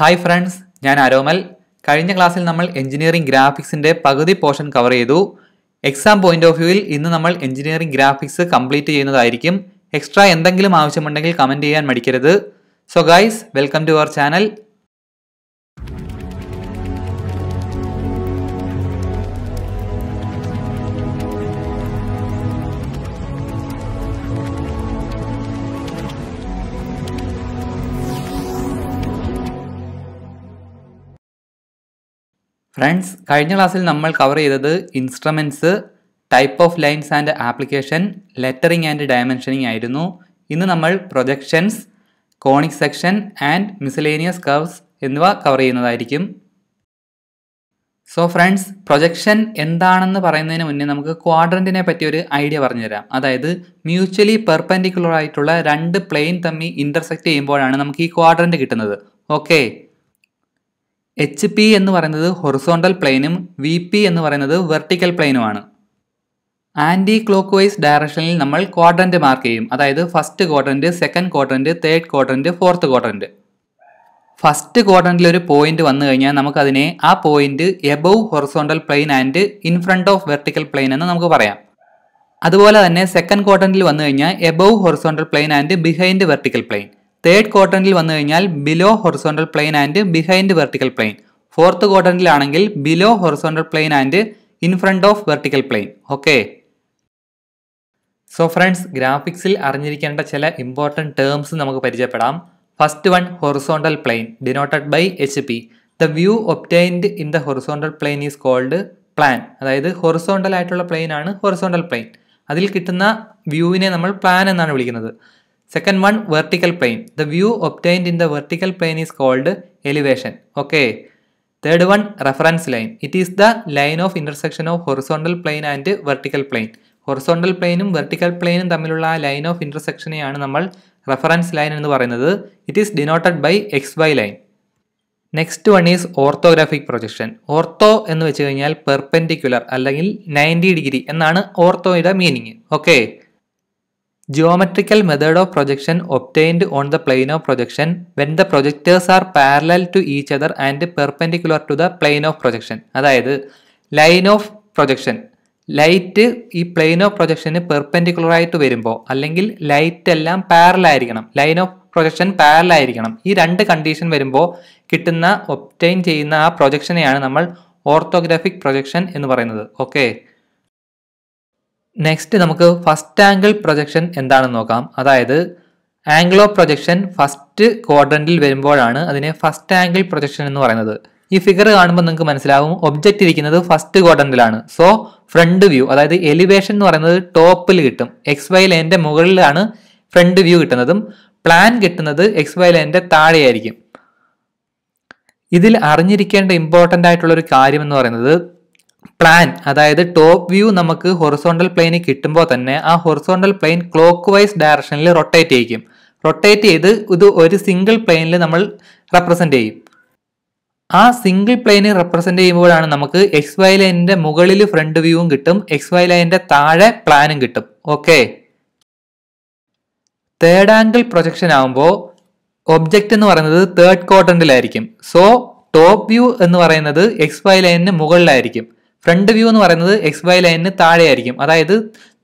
Hi friends ഞാൻ അരോമൽ കഴിഞ്ഞ ക്ലാസ്സിൽ നമ്മൾ എഞ്ചിനീയറിംഗ് ഗ്രാഫിക്സിൻ്റെ പകുതി പോർഷൻ കവർ ചെയ്തു എക്സാം പോയിന്റ് ഓഫ് വ്യൂവിൽ ഇന്ന് നമ്മൾ എഞ്ചിനീയറിംഗ് ഗ്രാഫിക്സ് കംപ്ലീറ്റ് ചെയ്യുന്നതായിരിക്കും എക്സ്ട്രാ എന്തെങ്കിലും ആവശ്യമുണ്ടെങ്കിൽ കമൻറ്റ് ചെയ്യാൻ മടിക്കരുത് so guys welcome to our channel friends കഴിഞ്ഞ ക്ലാസ്സിൽ നമ്മൾ കവർ ചെയ്തത് instruments type of lines and application lettering and dimensioning ആയിരുന്നു ഇന്ന് നമ്മൾ projections conic section and miscellaneous curves എന്നിവ കവർ ചെയ്യുന്നതായിരിക്കും സോ ഫ്രണ്ട്സ് പ്രൊജക്ഷൻ എന്താണെന്ന് പറയുന്നതിന് മുന്നേ നമുക്ക് ക്വാഡ്രൻറ്റിനെ പറ്റി ഒരു ഐഡിയ പറഞ്ഞുതരാം അതായത് മ്യൂച്വലി പെർപെൻഡിക്കുലർ ആയിട്ടുള്ള രണ്ട് പ്ലെയിൻ തമ്മിൽ ഇൻ്റർസെക്റ്റ് ചെയ്യുമ്പോഴാണ് നമുക്ക് ഈ ക്വാഡ്രൻറ്റ് കിട്ടുന്നത് ഓക്കേ എച്ച് പി എന്ന് പറയുന്നത് ഹൊറിസോണ്ടൽ പ്ലെയിനും വി പി എന്ന് പറയുന്നത് വെർട്ടിക്കൽ പ്ലെയിനുമാണ് ആൻറ്റി ക്ലോക്ക് വൈസ് ഡയറക്ഷനിൽ നമ്മൾ ക്വാഡ്രൻറ്റ് മാർക്ക് ചെയ്യും അതായത് first quadrant second quadrant third quadrant fourth quadrant first ക്വാഡ്രൻറ്റിൽ ഒരു പോയിന്റ് വന്നു കഴിഞ്ഞാൽ നമുക്കതിനെ ആ point above horizontal plane and in front of vertical plane എന്ന് നമുക്ക് പറയാം അതുപോലെ തന്നെ സെക്കൻഡ് ക്വാഡ്രൻറ്റിൽ വന്നു കഴിഞ്ഞാൽ above horizontal plane and behind vertical plane third ക്വാർട്ടറിൽ വന്നു കഴിഞ്ഞാൽ below horizontal plane and behind vertical plane fourth ക്വാർട്ടറിലാണെങ്കിൽ below horizontal plane and in front of vertical plane okay so friends ഗ്രാഫിക്സിൽ അറിഞ്ഞിരിക്കേണ്ട ചില ഇമ്പോർട്ടൻറ്റ് ടേംസ് നമുക്ക് പരിചയപ്പെടാം first one horizontal plane denoted by H P the view obtained in the horizontal plane is called plan അതായത് horizontal ആയിട്ടുള്ള plane ആണ് horizontal plane അതിൽ കിട്ടുന്ന വ്യൂവിനെ നമ്മൾ പ്ലാൻ എന്നാണ് വിളിക്കുന്നത് second one vertical plane the view obtained in the vertical plane is called elevation okay third one reference line it is the line of intersection of horizontal plane and vertical plane horizontal പ്ലെയിനും vertical പ്ലെയിനും തമ്മിലുള്ള ആ line of ഇൻ്റർസെക്ഷനെയാണ് നമ്മൾ reference line എന്ന് പറയുന്നത് it is denoted by X Y line next one is orthographic projection ortho എന്ന് വെച്ച് കഴിഞ്ഞാൽ പെർപെൻഡിക്കുലർ അല്ലെങ്കിൽ നയൻറ്റി ഡിഗ്രി എന്നാണ് ഓർത്തോയുടെ meaning okay geometrical method of projection obtained on the plane of projection when the projectors are parallel to each other and perpendicular to the plane of projection അതായത് line of projection light ഈ plane of പ്രൊജക്ഷന് perpendicular ആയിട്ട് വരുമ്പോൾ അല്ലെങ്കിൽ light എല്ലാം പാരലായിരിക്കണം line of projection പാരലായിരിക്കണം ഈ രണ്ട് കണ്ടീഷൻ വരുമ്പോൾ കിട്ടുന്ന ഒപ്റ്റൈൻ ചെയ്യുന്ന ആ പ്രൊജക്ഷനെയാണ് നമ്മൾ ഓർത്തോഗ്രാഫിക് പ്രൊജക്ഷൻ എന്ന് പറയുന്നത് ഓക്കെ നെക്സ്റ്റ് നമുക്ക് ഫസ്റ്റ് ആംഗിൾ പ്രൊജക്ഷൻ എന്താണെന്ന് നോക്കാം അതായത് ആംഗിൾ ഓഫ് പ്രൊജക്ഷൻ ഫസ്റ്റ് ക്വാഡ്രൻറ്റിൽ വരുമ്പോഴാണ് അതിനെ ഫസ്റ്റ് ആംഗിൾ പ്രൊജക്ഷൻ എന്ന് പറയുന്നത് ഈ ഫിഗർ കാണുമ്പോൾ നിങ്ങൾക്ക് മനസ്സിലാവും ഒബ്ജക്റ്റ് ഇരിക്കുന്നത് ഫസ്റ്റ് ക്വാഡ്രൻറ്റിലാണ് സോ ഫ്രണ്ട് വ്യൂ അതായത് എലിവേഷൻ എന്ന് പറയുന്നത് ടോപ്പിൽ കിട്ടും എക്സ് വൈ ലൈൻ്റെ മുകളിലാണ് ഫ്രണ്ട് വ്യൂ കിട്ടുന്നതും പ്ലാൻ കിട്ടുന്നത് എക്സ് വൈ ലൈൻ്റെ താഴെയായിരിക്കും ഇതിൽ അറിഞ്ഞിരിക്കേണ്ട ഇമ്പോർട്ടൻ്റ് ആയിട്ടുള്ളൊരു കാര്യം എന്ന് പറയുന്നത് പ്ലാൻ അതായത് ടോപ്പ് വ്യൂ നമുക്ക് ഹൊറിസോണ്ടൽ പ്ലെയിന് കിട്ടുമ്പോൾ തന്നെ ആ ഹൊറിസോണ്ടൽ പ്ലെയിൻ ക്ലോക്ക് വൈസ് ഡയറക്ഷനിൽ റൊട്ടേറ്റ് ചെയ്യും റൊട്ടേറ്റ് ചെയ്ത് ഇത് ഒരു സിംഗിൾ പ്ലെയിനിൽ നമ്മൾ റെപ്രസെൻ്റ് ചെയ്യും ആ സിംഗിൾ പ്ലെയിന് റെപ്രസെൻ്റ് ചെയ്യുമ്പോഴാണ് നമുക്ക് എക്സ് വൈ ലൈനിൻ്റെ മുകളിൽ ഫ്രണ്ട് വ്യൂവും കിട്ടും എക്സ് വൈ ലൈനിൻ്റെ താഴെ പ്ലാനും കിട്ടും ഓക്കെ തേർഡ് ആംഗിൾ പ്രൊജക്ഷൻ ആകുമ്പോൾ ഒബ്ജക്റ്റ് എന്ന് പറയുന്നത് തേർഡ് ക്വാർട്ടൻറ്റിലായിരിക്കും സോ ടോപ്പ് വ്യൂ എന്ന് പറയുന്നത് എക്സ് വൈ ലൈനിന് മുകളിലായിരിക്കും ഫ്രണ്ട് വ്യൂ എന്ന് പറയുന്നത് എക്സ് വൈ ലൈനിന് താഴെയായിരിക്കും അതായത്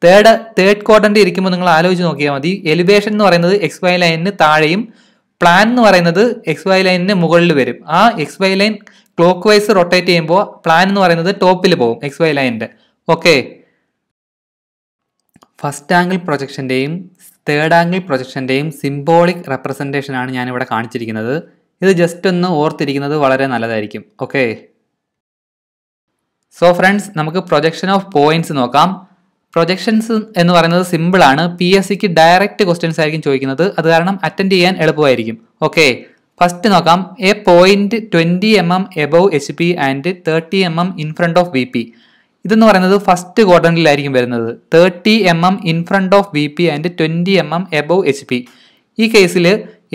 തേർഡ് തേർഡ് ക്വാർട്ടറിൽ ഇരിക്കുമ്പോൾ നിങ്ങൾ ആലോചിച്ച് നോക്കിയാൽ മതി എലിവേഷൻ എന്ന് പറയുന്നത് എക്സ് വൈ ലൈനിന് താഴെയും പ്ലാൻ എന്ന് പറയുന്നത് എക്സ് വൈ ലൈനിന് മുകളിൽ വരും ആ X Y line clockwise rotate ചെയ്യുമ്പോൾ പ്ലാൻ എന്ന് പറയുന്നത് ടോപ്പിൽ പോകും എക്സ് വൈ ലൈനിൻ്റെ ഓക്കെ ഫസ്റ്റ് ആംഗിൾ പ്രൊജക്ഷൻ്റെയും തേർഡ് ആംഗിൾ പ്രൊജക്ഷൻ്റെയും സിംബോളിക് റെപ്രസെൻറ്റേഷനാണ് ഞാനിവിടെ കാണിച്ചിരിക്കുന്നത് ഇത് ജസ്റ്റ് ഒന്ന് ഓർത്തിരിക്കുന്നത് വളരെ നല്ലതായിരിക്കും ഓക്കെ സോ ഫ്രണ്ട്സ് നമുക്ക് പ്രൊജക്ഷൻ ഓഫ് പോയിന്റ്സ് നോക്കാം പ്രൊജക്ഷൻസ് എന്ന് പറയുന്നത് സിമ്പിളാണ് പി എസ് സിക്ക് ഡയറക്റ്റ് ക്വസ്റ്റ്യൻസ് ആയിരിക്കും ചോദിക്കുന്നത് അത് കാരണം അറ്റൻഡ് ചെയ്യാൻ എളുപ്പമായിരിക്കും ഓക്കെ ഫസ്റ്റ് നോക്കാം A point twenty M M above H P and thirty M M in front of V P ഇതെന്ന് പറയുന്നത് ഫസ്റ്റ് ക്വാർട്ടറിലായിരിക്കും വരുന്നത് thirty M M in front of V P and twenty M M above H P ഈ കേസിൽ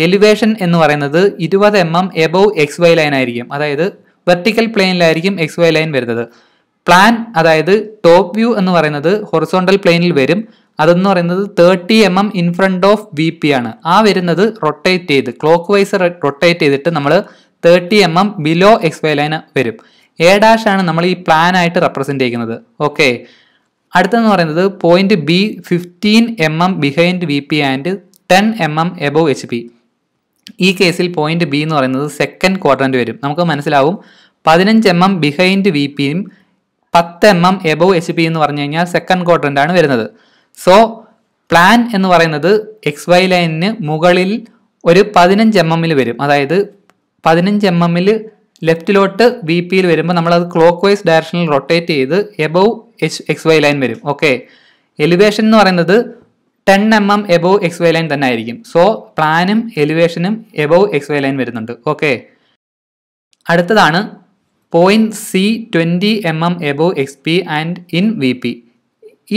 elevation എന്ന് പറയുന്നത് ഇരുപത് M M above X Y line ആയിരിക്കും അതായത് വെർട്ടിക്കൽ പ്ലെയിനിലായിരിക്കും എക്സ് വൈ ലൈൻ വരുന്നത് പ്ലാൻ അതായത് ടോപ്പ് വ്യൂ എന്ന് പറയുന്നത് ഹൊറിസോണ്ടൽ പ്ലെയിനിൽ വരും അതെന്ന് പറയുന്നത് thirty M M in front of V P ആണ് ആ വരുന്നത് റൊട്ടേറ്റ് ചെയ്ത് ക്ലോക്ക് വൈസ് റൊട്ടേറ്റ് ചെയ്തിട്ട് നമ്മൾ thirty M M below X Y line വരും എ ഡാഷ് ആണ് നമ്മൾ ഈ പ്ലാൻ ആയിട്ട് റെപ്രസെൻറ്റ് ചെയ്യുന്നത് ഓക്കെ അടുത്തെന്ന് പറയുന്നത് point B fifteen M M behind V P and ten M M above H P ഈ കേസിൽ പോയിന്റ് ബി എന്ന് പറയുന്നത് സെക്കൻഡ് ക്വാഡ്രന്റ് വരും നമുക്ക് മനസ്സിലാവും പതിനഞ്ച് എം എം ബിഹൈൻഡ് വി പിയും പത്ത് M M above H P എന്ന് പറഞ്ഞു കഴിഞ്ഞാൽ സെക്കൻഡ് ക്വാഡ്രൻ്റ് ആണ് വരുന്നത് സോ പ്ലാൻ എന്ന് പറയുന്നത് എക്സ് വൈ ലൈനിന് മുകളിൽ ഒരു പതിനഞ്ച് എം എമ്മിൽ വരും അതായത് പതിനഞ്ച് എം എമ്മിൽ ലെഫ്റ്റിലോട്ട് വി പിയിൽ വരുമ്പോൾ നമ്മളത് ക്ലോക്ക് വൈസ് ഡയറക്ഷനിൽ റൊട്ടേറ്റ് ചെയ്ത് above H X Y line വരും ഓക്കെ എലിവേഷൻ എന്ന് പറയുന്നത് ten M M above X Y line തന്നെ ആയിരിക്കും സോ പ്ലാനും എലിവേഷനും എബവ് എക്സ് വൈ ലൈൻ വരുന്നുണ്ട് ഓക്കെ അടുത്തതാണ് point C twenty M M above X P and in V P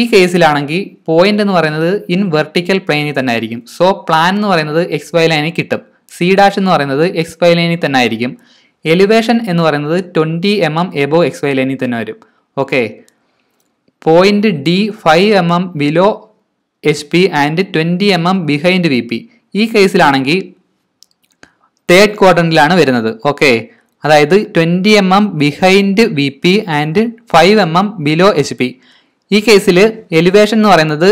ഈ കേസിലാണെങ്കിൽ പോയിൻ്റ് എന്ന് പറയുന്നത് ഇൻ വെർട്ടിക്കൽ പ്ലെയിനിൽ തന്നെ ആയിരിക്കും സോ പ്ലാൻ എന്ന് പറയുന്നത് എക്സ് വൈ ലൈനിൽ കിട്ടും സി ഡാഷ് എന്ന് പറയുന്നത് എക്സ് വൈ ലൈനിൽ തന്നെ ആയിരിക്കും എലിവേഷൻ എന്ന് പറയുന്നത് twenty M M above X Y ലൈനിൽ തന്നെ വരും okay point D five M M below H P and twenty M M behind V P ഈ കേസിലാണെങ്കിൽ തേർഡ് ക്വാർട്ടറിലാണ് വരുന്നത് ഓക്കെ അതായത് twenty M M behind V P and five M M below H P ഈ കേസിൽ elevation എന്ന് പറയുന്നത്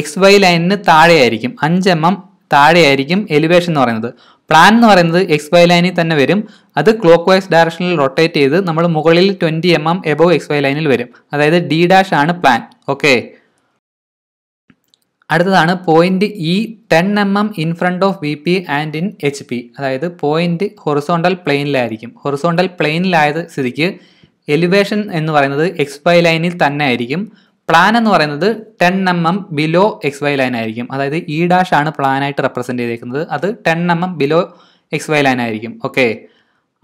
X Y ലൈനിന് താഴെയായിരിക്കും അഞ്ച് എം എം താഴെയായിരിക്കും എലിവേഷൻ എന്ന് പറയുന്നത് പ്ലാൻ എന്ന് പറയുന്നത് എക്സ് വൈ ലൈനിൽ തന്നെ വരും അത് ക്ലോക്ക് വൈസ് ഡയറക്ഷനിൽ റൊട്ടേറ്റ് ചെയ്ത് നമ്മൾ മുകളിൽ twenty M M above X Y ലൈനിൽ വരും അതായത് ഡി ഡാഷ് ആണ് പ്ലാൻ ഓക്കെ അടുത്തതാണ് point E ten M M in front of V P and in H P അതായത് പോയിന്റ് ഹൊറിസോണ്ടൽ പ്ലെയിനിലായിരിക്കും ഹൊറിസോണ്ടൽ പ്ലെയിനിലായത് സ്ഥിതിക്ക് എലിവേഷൻ എന്ന് പറയുന്നത് എക്സ് വൈ ലൈനിൽ തന്നെ ആയിരിക്കും പ്ലാൻ എന്ന് പറയുന്നത് ten M M below X Y line ആയിരിക്കും അതായത് ഇ e ഡാഷ് ആണ് പ്ലാനായിട്ട് റെപ്രസെൻ്റ് ചെയ്തേക്കുന്നത് അത് ten M M below X Y line ആയിരിക്കും ഓക്കെ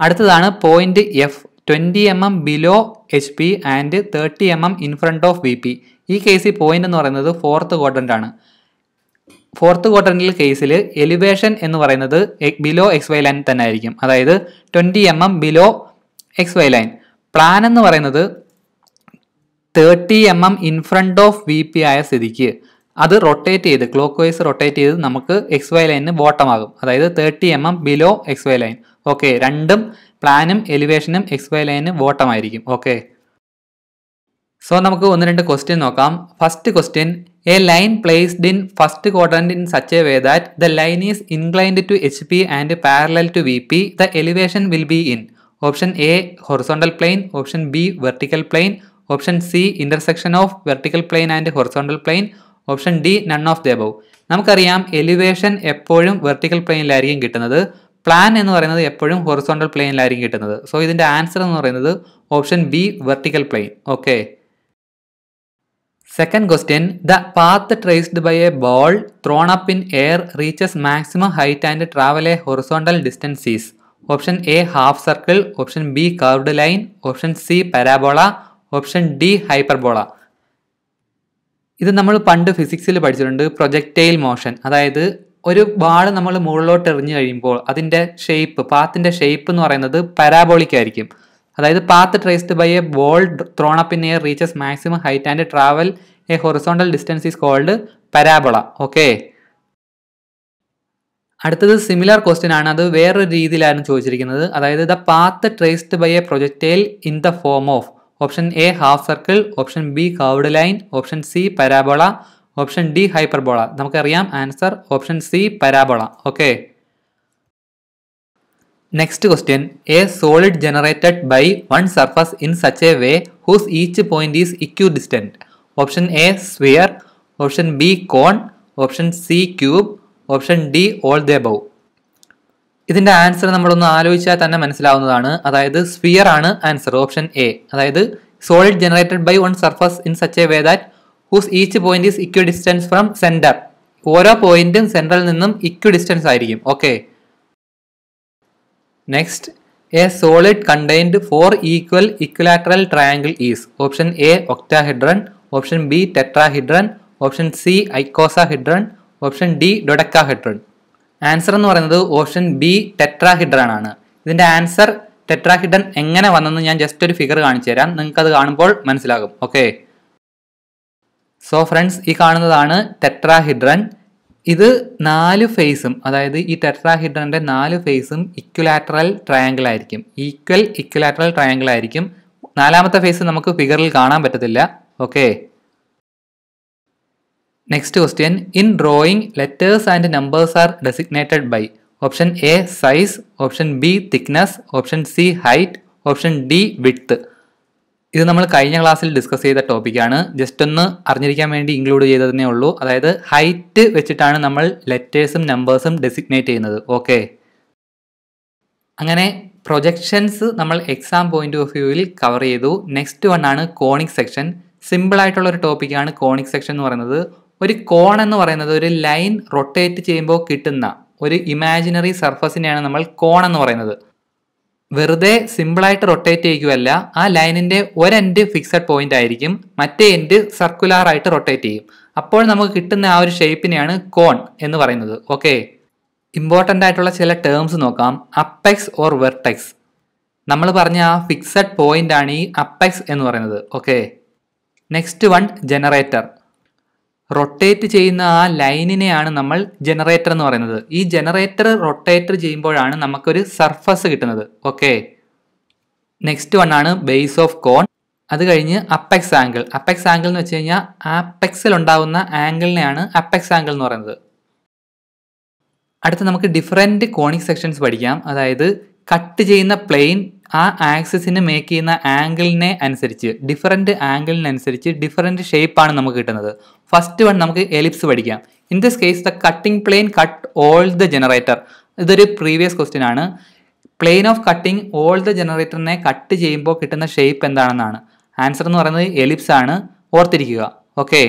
അടുത്തതാണ് point F twenty M M below H P and thirty M M in front of B P ഈ കേസിൽ point എന്ന് പറയുന്നത് ഫോർത്ത് ക്വാഡ്രൻ്റ് ആണ് ഫോർത്ത് ക്വാർട്ടറിൽ കേസിൽ എലിവേഷൻ എന്ന് പറയുന്നത് ബിലോ എക്സ് വൈ ലൈൻ തന്നെ ആയിരിക്കും അതായത് twenty M M below X Y line plan എന്ന് പറയുന്നത് thirty M M in front of V P ആയ സ്ഥിതിക്ക് അത് റൊട്ടേറ്റ് ചെയ്ത് ക്ലോക്ക് വൈസ് റൊട്ടേറ്റ് ചെയ്ത് നമുക്ക് എക്സ് വൈ ലൈനിന് ബോട്ടം ആകും അതായത് thirty M M below X Y line okay രണ്ടും പ്ലാനും എലിവേഷനും എക്സ് വൈ ലൈനും വോട്ടമായിരിക്കും ഓക്കെ സോ നമുക്ക് ഒന്ന് രണ്ട് ക്വസ്റ്റ്യൻ നോക്കാം first question a line placed in first quadrant in such a way that the line is inclined to H P and parallel to V P the elevation will be in option A horizontal plane option B vertical plane option C intersection of vertical plane and horizontal plane option D none of the above നമുക്കറിയാം elevation എപ്പോഴും vertical പ്ലെയിനിലായിരിക്കും കിട്ടുന്നത് plan എന്ന് പറയുന്നത് എപ്പോഴും horizontal പ്ലെയിനിലായിരിക്കും കിട്ടുന്നത് so ഇതിൻ്റെ answer എന്ന് പറയുന്നത് option B vertical plane okay second question the path traced by a ball thrown up in air reaches maximum height and travel a horizontal distances option A half circle option B curved line option C parabola option D hyperbola ഇത് നമ്മൾ പണ്ട് ഫിസിക്സിൽ പഠിച്ചിട്ടുണ്ട് projectile motion അതായത് ഒരു ball നമ്മൾ മുകളിലോട്ട് എറിഞ്ഞു കഴിയുമ്പോൾ അതിൻ്റെ ഷേപ്പ് പാത്തിൻ്റെ ഷേപ്പ് എന്ന് പറയുന്നത് പരാബോളിക് ആയിരിക്കും അതായത് path traced by a ball thrown up in air reaches maximum height and travel a horizontal distance is called parabola okay അടുത്തത് സിമിലർ ക്വസ്റ്റ്യൻ ആണ് അത് വേറൊരു രീതിയിലായിരുന്നു ചോദിച്ചിരിക്കുന്നത് അതായത് the path traced by a projectile in the form of option A half circle option B curved line option C parabola option D hyperbola നമുക്കറിയാം answer option C parabola okay next question a solid generated by one surface in such a way whose each point is equidistant option A sphere option B cone option C cube option D all the above ഇതിൻ്റെ answer നമ്മളൊന്ന് ആലോചിച്ചാൽ തന്നെ മനസ്സിലാവുന്നതാണ് അതായത് sphere ആണ് answer option A അതായത് solid generated by one surface in such a way that whose each point is equidistance from centre ഓരോ പോയിന്റും സെന്ററിൽ നിന്നും ഇക്വ ഡിസ്റ്റൻസ് ആയിരിക്കും okay next a solid contained four equal equilateral triangle is option A octahedron option B tetrahedron option C icosahedron option D dodecahedron answer എന്ന് പറയുന്നത് option B ടെട്രാഹിഡ്രൺ ആണ് ഇതിൻ്റെ answer ടെട്രാഹിഡ്രൺ എങ്ങനെ വന്നെന്ന് ഞാൻ ജസ്റ്റ് ഒരു ഫിഗർ കാണിച്ചു തരാം നിങ്ങൾക്കത് കാണുമ്പോൾ മനസ്സിലാകും ഓക്കെ സോ ഫ്രണ്ട്സ് ഈ കാണുന്നതാണ് ടെട്രാഹിഡ്രൻ ഇത് നാല് ഫേസും അതായത് ഈ ടെട്രാഹിഡ്രൻ്റെ നാല് ഫേസും ഇക്വലാറ്ററൽ ട്രയാങ്കിൾ ആയിരിക്കും ഈക്വൽ ഇക്വലാറ്ററൽ ട്രയാങ്കിൾ ആയിരിക്കും നാലാമത്തെ ഫേസ് നമുക്ക് ഫിഗറിൽ കാണാൻ പറ്റത്തില്ല okay next question in drawing letters and numbers are designated by option A size option B thickness option C height option D width ഇത് നമ്മൾ കഴിഞ്ഞ ക്ലാസ്സിൽ ഡിസ്കസ് ചെയ്ത ടോപ്പിക്കാണ് ജസ്റ്റ് ഒന്ന് അറിഞ്ഞിരിക്കാൻ വേണ്ടി ഇൻക്ലൂഡ് ചെയ്തതേ ഉള്ളൂ അതായത് ഹൈറ്റ് വെച്ചിട്ടാണ് നമ്മൾ ലെറ്റേഴ്സും നമ്പേഴ്സും ഡെസിഗ്നേറ്റ് ചെയ്യുന്നത് ഓക്കെ അങ്ങനെ പ്രൊജക്ഷൻസ് നമ്മൾ എക്സാം പോയിന്റ് ഓഫ് വ്യൂവിൽ കവർ ചെയ്തു നെക്സ്റ്റ് വൺ ആണ് കോണിക് സെക്ഷൻ സിമ്പിൾ ആയിട്ടുള്ള ഒരു ടോപ്പിക്കാണ് കോണിക് സെക്ഷൻ എന്ന് പറയുന്നത് ഒരു കോൺ എന്ന് പറയുന്നത് ഒരു ലൈൻ റൊട്ടേറ്റ് ചെയ്യുമ്പോൾ കിട്ടുന്ന ഒരു ഇമാജിനറി സർഫസിനെയാണ് നമ്മൾ കോൺ എന്ന് പറയുന്നത് വെറുതെ സിമ്പിളായിട്ട് റൊട്ടേറ്റ് ചെയ്യുകയല്ല ആ ലൈനിന്റെ ഒരു എൻഡ് ഫിക്സഡ് പോയിന്റ് ആയിരിക്കും മറ്റേ എൻഡ് സർക്കുലാർ ആയിട്ട് റൊട്ടേറ്റ് ചെയ്യും അപ്പോൾ നമുക്ക് കിട്ടുന്ന ആ ഒരു ഷേപ്പിനെയാണ് കോൺ എന്ന് പറയുന്നത് ഓക്കെ ഇമ്പോർട്ടൻ്റ് ആയിട്ടുള്ള ചില ടേംസ് നോക്കാം അപ്പെക്സ് ഓർ വെർട്ടെക്സ് നമ്മൾ പറഞ്ഞ ആ ഫിക്സഡ് പോയിന്റ് ആണ് ഈ അപ്പെക്സ് എന്ന് പറയുന്നത് okay next one generator rotate ചെയ്യുന്ന ആ ലൈനിനെയാണ് നമ്മൾ ജനറേറ്റർ എന്ന് പറയുന്നത് ഈ ജനറേറ്റർ റൊട്ടേറ്റർ ചെയ്യുമ്പോഴാണ് നമുക്കൊരു സർഫസ് കിട്ടുന്നത് ഓക്കെ നെക്സ്റ്റ് വൺ ആണ് ബേസ് ഓഫ് കോൺ അത് കഴിഞ്ഞ് അപ്പെക്സ് ആംഗിൾ അപ്പെക്സ് ആംഗിൾ എന്ന് വെച്ച് കഴിഞ്ഞാൽ ആപ്പെക്സിൽ ഉണ്ടാവുന്ന ആംഗിളിനെയാണ് അപ്പെക്സ് ആംഗിൾ എന്ന് പറയുന്നത് അടുത്ത നമുക്ക് ഡിഫറെൻറ്റ് കോണിക് സെക്ഷൻസ് പഠിക്കാം അതായത് കട്ട് ചെയ്യുന്ന പ്ലെയിൻ ആ ആക്സിന് മേക്ക് ചെയ്യുന്ന ആംഗിളിനെ അനുസരിച്ച് ഡിഫറെൻറ്റ് ആംഗിളിനനുസരിച്ച് ഡിഫറെൻറ്റ് ഷേപ്പാണ് നമുക്ക് കിട്ടുന്നത് ഫസ്റ്റ് വൺ നമുക്ക് എലിപ്സ് പഠിക്കാം in this case the cutting plane cut all the generator ഇതൊരു പ്രീവിയസ് ക്വസ്റ്റ്യൻ ആണ് plane of cutting all the ജനറേറ്ററിനെ കട്ട് ചെയ്യുമ്പോൾ കിട്ടുന്ന ഷേപ്പ് എന്താണെന്നാണ് ആൻസർ എന്ന് പറയുന്നത് എലിപ്സ് ആണ് ഓർത്തിരിക്കുക ഓക്കെ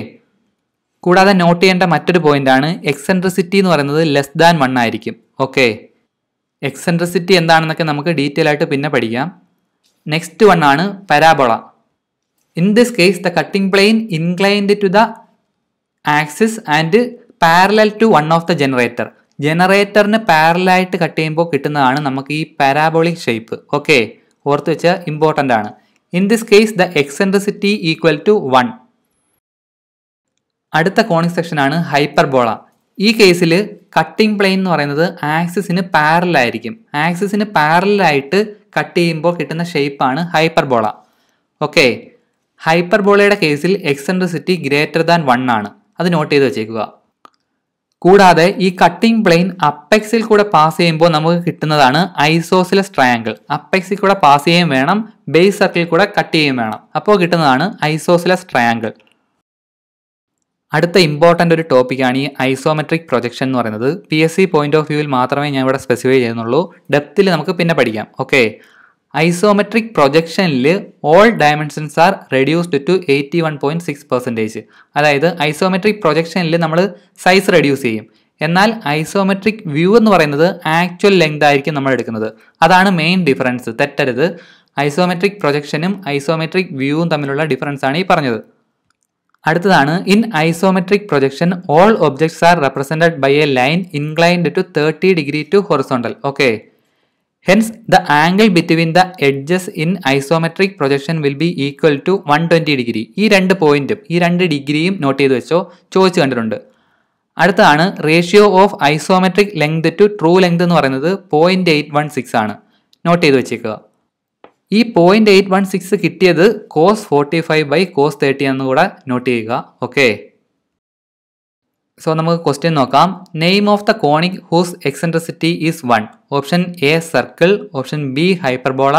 കൂടാതെ നോട്ട് ചെയ്യേണ്ട മറ്റൊരു പോയിന്റ് ആണ് എക്സെൻട്രിസിറ്റി എന്ന് പറയുന്നത് ലെസ് ദാൻ വൺ ആയിരിക്കും ഓക്കെ എക്സെൻട്രിസിറ്റി എന്താണെന്നൊക്കെ നമുക്ക് ഡീറ്റെയിൽ ആയിട്ട് പിന്നെ പഠിക്കാം നെക്സ്റ്റ് വൺ ആണ് parabola in this case the cutting plane inclined to the axis and parallel to one of the generator ജനറേറ്ററിന് പാരലായിട്ട് കട്ട് ചെയ്യുമ്പോൾ കിട്ടുന്നതാണ് നമുക്ക് ഈ പാരാബോളിക് ഷേപ്പ് ഓക്കെ ഓർത്ത് വെച്ച ഇമ്പോർട്ടൻ്റ് ആണ് in this case the eccentricity equal to one അടുത്ത കോണിക് സെക്ഷനാണ് ഹൈപ്പർബോള ഈ കേസിൽ കട്ടിംഗ് പ്ലെയിൻ എന്ന് പറയുന്നത് ആക്സിസിന് പാരലായിരിക്കും ആക്സിസിന് പാരലായിട്ട് കട്ട് ചെയ്യുമ്പോൾ കിട്ടുന്ന ഷേപ്പാണ് ഹൈപ്പർബോള ഓക്കെ ഹൈപ്പർബോളയുടെ കേസിൽ എക്സെൻട്രിസിറ്റി ഗ്രേറ്റർ ദാൻ വൺ ആണ് അത് നോട്ട് ചെയ്ത് വെച്ചേക്കുക കൂടാതെ ഈ കട്ടിംഗ് പ്ലെയിൻ അപ്പെക്സിൽ കൂടെ പാസ് ചെയ്യുമ്പോൾ നമുക്ക് കിട്ടുന്നതാണ് ഐസോസിലസ് ട്രയാങ്കിൾ അപ്പെക്സിൽ കൂടെ പാസ് ചെയ്യുകയും വേണം ബേസ് സർക്കിൾ കൂടെ കട്ട് ചെയ്യുകയും വേണം അപ്പോൾ കിട്ടുന്നതാണ് ഐസോസിലസ് ട്രയാങ്കിൾ അടുത്ത ഇമ്പോർട്ടൻ്റ് ഒരു ടോപ്പിക്കാണ് ഈ ഐസോമെട്രിക് പ്രൊജക്ഷൻ എന്ന് പറയുന്നത് P S C point of വ്യൂവിൽ മാത്രമേ ഞാൻ ഇവിടെ സ്പെസിഫൈ ചെയ്യുന്നുള്ളൂ ഡെപ്തിൽ നമുക്ക് പിന്നെ പഠിക്കാം ഓക്കെ ഐസോമെട്രിക് പ്രൊജക്ഷനിൽ all dimensions are reduced to eighty one point six percentage അതായത് ഐസോമെട്രിക് പ്രൊജക്ഷനിൽ നമ്മൾ സൈസ് റെഡ്യൂസ് ചെയ്യും എന്നാൽ ഐസോമെട്രിക് വ്യൂ എന്ന് പറയുന്നത് ആക്ച്വൽ ലെങ്ത് ആയിരിക്കും നമ്മൾ എടുക്കുന്നത് അതാണ് മെയിൻ ഡിഫറൻസ് തെറ്റരുത് ഐസോമെട്രിക് പ്രൊജക്ഷനും ഐസോമെട്രിക് വ്യൂവും തമ്മിലുള്ള ഡിഫറൻസ് ആണ് ഈ പറഞ്ഞത് അടുത്തതാണ് in isometric projection all objects are represented by a line inclined to thirty degree to horizontal okay hence the angle between the edges in isometric projection will be equal to one twenty degree ഈ രണ്ട് പോയിന്റും ഈ രണ്ട് ഡിഗ്രിയും not ചെയ്ത് വെച്ചോ ചോദിച്ചു കണ്ടിട്ടുണ്ട് അടുത്തതാണ് ratio of isometric length to true length എന്ന് പറയുന്നത് പോയിന്റ് എയ്റ്റ് വൺ സിക്സ് ആണ് നോട്ട് ചെയ്ത് വെച്ചേക്കുക ഈ പോയിന്റ് എയ്റ്റ് വൺ സിക്സ് കിട്ടിയത് cos forty five by cos thirty എന്ന് കൂടെ നോട്ട് ചെയ്യുക ഓക്കെ സോ നമുക്ക് ക്വസ്റ്റ്യൻ നോക്കാം name of the conic whose eccentricity is one option A circle option B hyperbola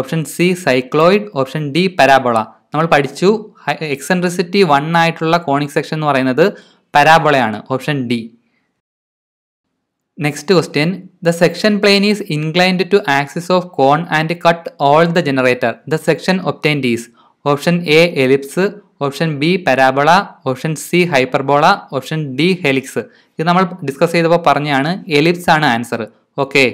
option C cycloid option D parabola നമ്മൾ പഠിച്ചു eccentricity one ആയിട്ടുള്ള conic section എന്ന് പറയുന്നത് പരാബോളയാണ് option D next question the section plane is inclined to axis of cone and cut all the generator the section obtained is option A ellipse option B parabola option C hyperbola option D helix ഇത് നമ്മൾ discuss ചെയ്തപ്പോൾ പറഞ്ഞാണ് ellipse ആണ് answer okay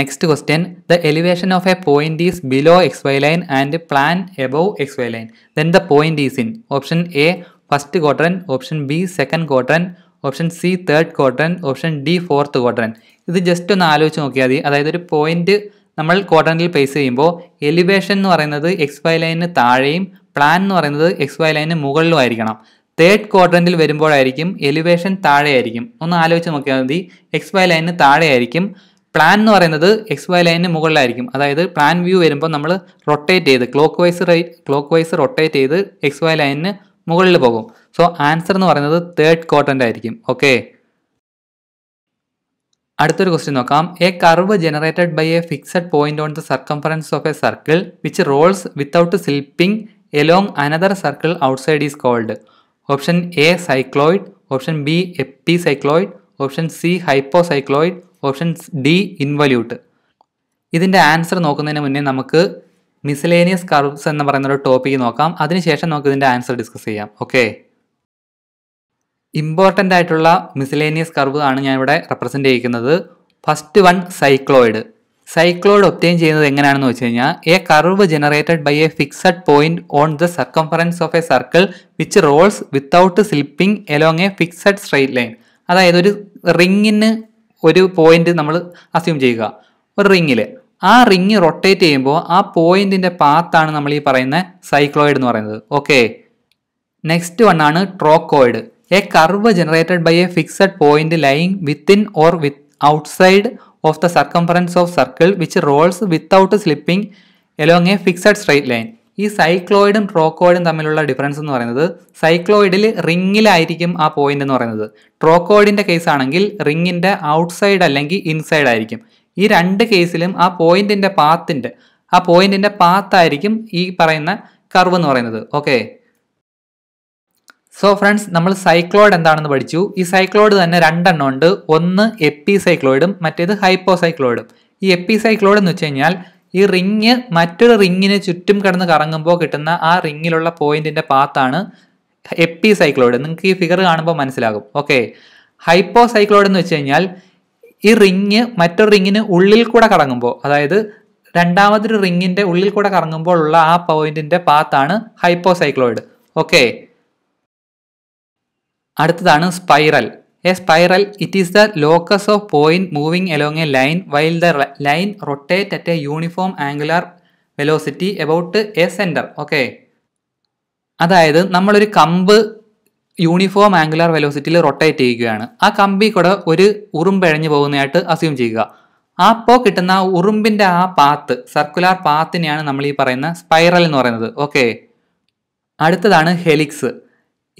next question the elevation of a point is below X Y line and plan above X Y line then the point is in option A first quarter option B second quarter option C third quarter option D fourth quarter ഇത് just ഒന്ന് ആലോചിച്ച് നോക്കിയാൽ മതി അതായത് ഒരു point നമ്മൾ ക്വാർട്ടറിൽ place ചെയ്യുമ്പോൾ എലിവേഷൻ എന്ന് പറയുന്നത് എക്സ് വൈ ലൈനിന് താഴെയും പ്ലാൻ എന്ന് പറയുന്നത് എക്സ് വൈ ലൈനിന് മുകളിലും ആയിരിക്കണം തേർഡ് ക്വാർട്ടറിൽ വരുമ്പോഴായിരിക്കും എലിവേഷൻ താഴെയായിരിക്കും ഒന്ന് ആലോചിച്ച് നോക്കിയാൽ മതി എക്സ് വൈ ലൈനിന് താഴെയായിരിക്കും പ്ലാൻ എന്ന് പറയുന്നത് എക്സ് വൈ ലൈനിന് മുകളിലായിരിക്കും അതായത് പ്ലാൻ വ്യൂ വരുമ്പോൾ നമ്മൾ റൊട്ടേറ്റ് ചെയ്ത് clockwise right clockwise rotate ചെയ്ത് എക്സ് വൈ ലൈനിന് മുകളിൽ പോകും സോ ആൻസർ എന്ന് പറയുന്നത് തേർഡ് കോട്ടൻ്റ് ആയിരിക്കും ഓക്കെ അടുത്തൊരു ക്വസ്റ്റ്യൻ നോക്കാം a curve generated by a fixed point on the circumference of a circle which rolls without slipping along another circle outside is called option A cycloid option B epicycloid option C hypocycloid option D involute ഇതിൻ്റെ answer നോക്കുന്നതിന് മുന്നേ നമുക്ക് miscellaneous curves എന്ന് പറയുന്ന ഒരു topic നോക്കാം അതിനുശേഷം നമുക്ക് ഇതിൻ്റെ ആൻസർ ഡിസ്കസ് ചെയ്യാം ഓക്കെ ഇമ്പോർട്ടൻ്റ് ആയിട്ടുള്ള മിസലേനിയസ് കർവ് ആണ് ഞാനിവിടെ റെപ്രസെൻ്റ് ചെയ്യിക്കുന്നത് first one cycloid cycloid obtain ചെയ്യുന്നത് എങ്ങനെയാണെന്ന് വെച്ച് കഴിഞ്ഞാൽ a curve generated by a fixed point on the circumference of a circle which rolls without slipping along a fixed straight line അതായത് ഒരു റിങ്ങിന് ഒരു പോയിന്റ് നമ്മൾ അസ്യൂം ചെയ്യുക ഒരു റിങ്ങിൽ ആ റിങ് റൊട്ടേറ്റ് ചെയ്യുമ്പോൾ ആ പോയിന്റിന്റെ പാത്താണ് നമ്മൾ ഈ പറയുന്ന സൈക്ലോയിഡ് എന്ന് പറയുന്നത് ഓക്കെ നെക്സ്റ്റ് വൺ ആണ് trochoid a curve generated by a fixed point lying within or with outside of the circumference of circle which rolls without slipping along a fixed straight line ഈ സൈക്ലോയിഡും ട്രോക്കോയിഡും തമ്മിലുള്ള difference എന്ന് പറയുന്നത് സൈക്ലോയിഡിൽ റിങ്ങിലായിരിക്കും ആ point എന്ന് പറയുന്നത് ട്രോക്കോയിഡിന്റെ case ആണെങ്കിൽ റിങ്ങിന്റെ ഔട്ട്സൈഡ് അല്ലെങ്കിൽ ഇൻസൈഡ് ആയിരിക്കും ഈ രണ്ട് കേസിലും ആ പോയിന്റിന്റെ പാത്തിന്റെ ആ പോയിന്റിന്റെ പാത്തായിരിക്കും ഈ പറയുന്ന കർവ് എന്ന് പറയുന്നത് ഓക്കെ സോ ഫ്രണ്ട്സ് നമ്മൾ സൈക്ലോയിഡ് എന്താണെന്ന് പഠിച്ചു ഈ സൈക്ലോയിഡ് തന്നെ രണ്ടെണ്ണം ഉണ്ട് ഒന്ന് എപ്പി സൈക്ലോയിഡും മറ്റേത് ഹൈപ്പോ സൈക്ലോയിഡും ഈ എപ്പി സൈക്ലോയിഡ് എന്ന് വെച്ച് കഴിഞ്ഞാൽ ഈ റിങ് മറ്റൊരു റിങ്ങിന് ചുറ്റും കിടന്ന് കറങ്ങുമ്പോൾ കിട്ടുന്ന ആ റിങ്ങിലുള്ള പോയിന്റിന്റെ പാത്താണ് എപ്പി സൈക്ലോയിഡ് നിങ്ങൾക്ക് ഈ ഫിഗർ കാണുമ്പോൾ മനസ്സിലാകും ഓക്കെ ഹൈപ്പോ സൈക്ലോയിഡ് എന്ന് വെച്ച് കഴിഞ്ഞാൽ ഈ റിങ് മറ്റൊരു റിങ്ങിന് ഉള്ളിൽ കൂടെ കടങ്ങുമ്പോൾ അതായത് രണ്ടാമതൊരു റിങ്ങിൻ്റെ ഉള്ളിൽ കൂടെ കറങ്ങുമ്പോൾ ഉള്ള ആ പോയിന്റിന്റെ പാത്താണ് ഹൈപ്പോസൈക്ലോയിഡ് ഓക്കെ അടുത്തതാണ് spiral a spiral it is the locus of point moving along a line while the line rotate at a uniform angular velocity about a centre okay അതായത് നമ്മളൊരു കമ്പ് യൂണിഫോം ആംഗുലാർ വെലോസിറ്റിയിൽ റൊട്ടേറ്റ് ചെയ്യുകയാണ് ആ കമ്പി കൂടെ ഒരു ഉറുമ്പഴഞ്ഞു പോകുന്നതായിട്ട് അസ്യൂം ചെയ്യുക ആ അപ്പോൾ കിട്ടുന്ന ഉറുമ്പിൻ്റെ ആ പാത്ത് സർക്കുലർ പാത്തിനെയാണ് നമ്മൾ ഈ പറയുന്ന സ്പൈറൽ എന്ന് പറയുന്നത് ഓക്കെ അടുത്തതാണ് helix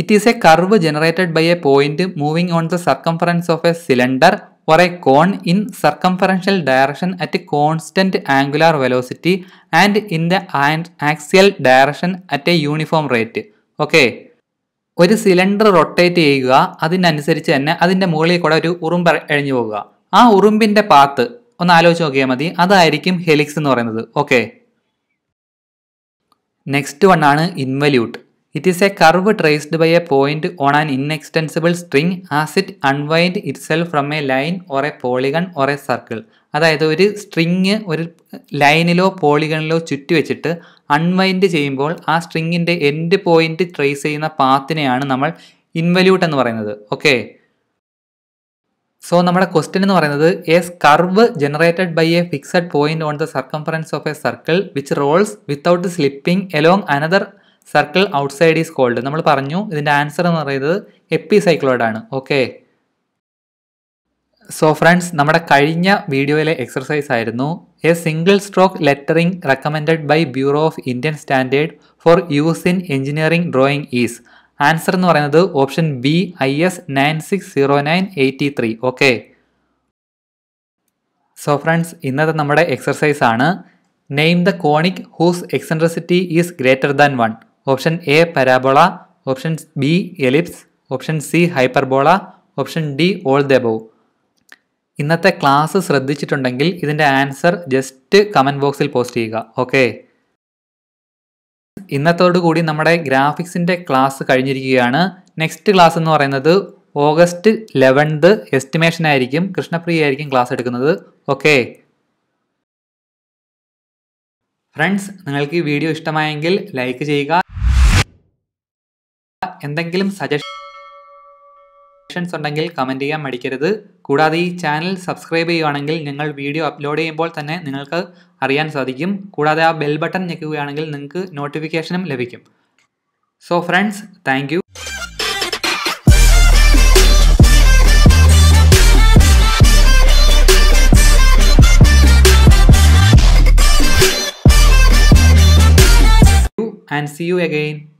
it is a curve generated by a point moving on the circumference of a cylinder or a cone in circumferential direction at constant angular velocity and in the axial direction at a uniform rate okay ഒരു cylinder rotate ചെയ്യുക അതിനനുസരിച്ച് തന്നെ അതിൻ്റെ മുകളിൽ കൂടെ ഒരു ഉറുമ്പ് എഴിഞ്ഞു പോകുക ആ ഉറുമ്പിൻ്റെ പാത്ത് ഒന്ന് ആലോചിച്ച് നോക്കിയാൽ മതി അതായിരിക്കും ഹെലിക്സ് എന്ന് പറയുന്നത് ഓക്കെ നെക്സ്റ്റ് വൺ ആണ് involute It is a curve traced by a point on an inextensible string as unwind itself from a line or a polygon or a circle അതായത് ഒരു സ്ട്രിങ് ഒരു ലൈനിലോ പോളിഗണിലോ ചുറ്റി വെച്ചിട്ട് unwind ചെയ്യുമ്പോൾ ആ സ്ട്രിങ്ങിൻ്റെ end point trace ചെയ്യുന്ന പാത്തിനെയാണ് നമ്മൾ involute എന്ന് പറയുന്നത് ഓക്കെ സോ നമ്മുടെ ക്വസ്റ്റ്യൻ എന്ന് പറയുന്നത് is curve generated by a fixed point on the circumference of a circle which rolls without slipping along another circle outside is called നമ്മൾ പറഞ്ഞു ഇതിൻ്റെ ആൻസർ എന്ന് പറയുന്നത് ആണ് ഓക്കെ സോ ഫ്രണ്ട്സ് നമ്മുടെ കഴിഞ്ഞ വീഡിയോയിലെ എക്സർസൈസ് ആയിരുന്നു a single stroke lettering recommended by bureau of Indian standard for use in engineering drawing is answer എന്ന് പറയുന്നത് option B I S nine six zero nine eighty three okay so friends ഇന്നത്തെ നമ്മുടെ exercise ആണ് name the conic whose eccentricity is greater than one option A parabola option B ellipse option C hyperbola option D all the above ഇന്നത്തെ class ശ്രദ്ധിച്ചിട്ടുണ്ടെങ്കിൽ ഇതിൻ്റെ answer just comment ബോക്സിൽ post ചെയ്യുക okay കൂടി നമ്മുടെ ഗ്രാഫിക്സിൻ്റെ ക്ലാസ് കഴിഞ്ഞിരിക്കുകയാണ് നെക്സ്റ്റ് ക്ലാസ് എന്ന് പറയുന്നത് ഓഗസ്റ്റ് ലെവൻത്ത് എസ്റ്റിമേഷൻ ആയിരിക്കും കൃഷ്ണപ്രിയ ആയിരിക്കും ക്ലാസ് എടുക്കുന്നത് ഓക്കെ ഫ്രണ്ട്സ് നിങ്ങൾക്ക് ഈ വീഡിയോ ഇഷ്ടമായെങ്കിൽ ലൈക്ക് ചെയ്യുക എന്തെങ്കിലും സജഷൻസ് ഉണ്ടെങ്കിൽ കമൻറ്റ് ചെയ്യാൻ മടിക്കരുത് കൂടാതെ ഈ ചാനൽ സബ്സ്ക്രൈബ് ചെയ്യുകയാണെങ്കിൽ ഞങ്ങൾ വീഡിയോ അപ്ലോഡ് ചെയ്യുമ്പോൾ തന്നെ നിങ്ങൾക്ക് അറിയാൻ സാധിക്കും കൂടാതെ ആ ബെൽ ബട്ടൺ ഞെക്കുകയാണെങ്കിൽ നിങ്ങൾക്ക് നോട്ടിഫിക്കേഷനും ലഭിക്കും so friends thank and see you again.